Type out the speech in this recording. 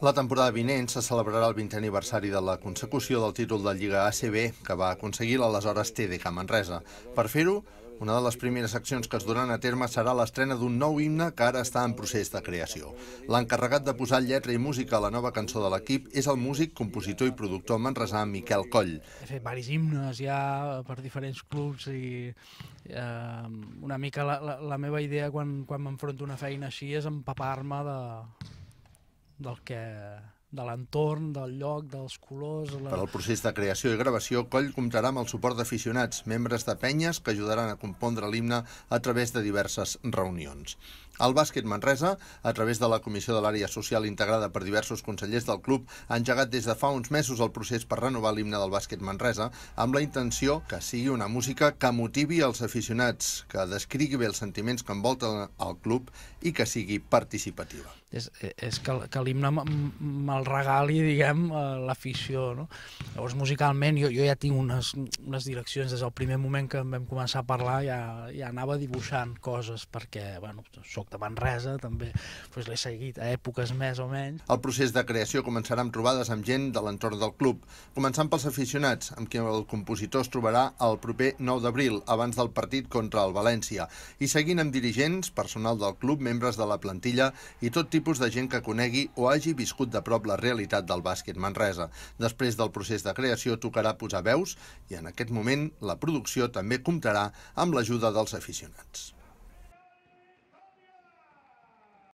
La temporada vinent se celebrarà el 20è aniversari de la consecució del títol de Lliga ACB que va aconseguir l'aleshores TDK Manresa. Per fer-ho, una de les primeres accions que es duran a terme serà l'estrena d'un nou himne que ara està en procés de creació. L'encarregat de posar lletra i música a la nova cançó de l'equip és el músic, compositor i productor manresà Miquel Coll. He fet diversos himnes ja per diferents clubs i eh, una mica la, la, la meva idea quan, quan m'enfronto a una feina així és empapar-me de, del que de l'entorn, del lloc, dels colors... La... Per al procés de creació i gravació, Coll comptarà amb el suport d'aficionats, membres de penyes que ajudaran a compondre l'himne a través de diverses reunions. El bàsquet Manresa, a través de la Comissió de l'Àrea Social integrada per diversos consellers del club, ha engegat des de fa uns mesos el procés per renovar l'himne del bàsquet Manresa amb la intenció que sigui una música que motivi els aficionats, que descrigui bé els sentiments que envolten el club i que sigui participativa. És, és que, que l'himne me'l regali, diguem, l'afició, no? Llavors, musicalment, jo, jo ja tinc unes, unes direccions des del primer moment que vam començar a parlar, ja, ja anava dibuixant coses, perquè, bueno, sóc de Manresa, també doncs l'he seguit a èpoques més o menys. El procés de creació començarà amb trobades amb gent de l'entorn del club, començant pels aficionats, amb qui el compositor es trobarà el proper 9 d'abril, abans del partit contra el València, i seguint amb dirigents, personal del club, membres de la plantilla i tot tipus de gent que conegui o hagi viscut de prop la realitat del bàsquet Manresa. Després del procés de creació tocarà posar veus i en aquest moment la producció també comptarà amb l'ajuda dels aficionats.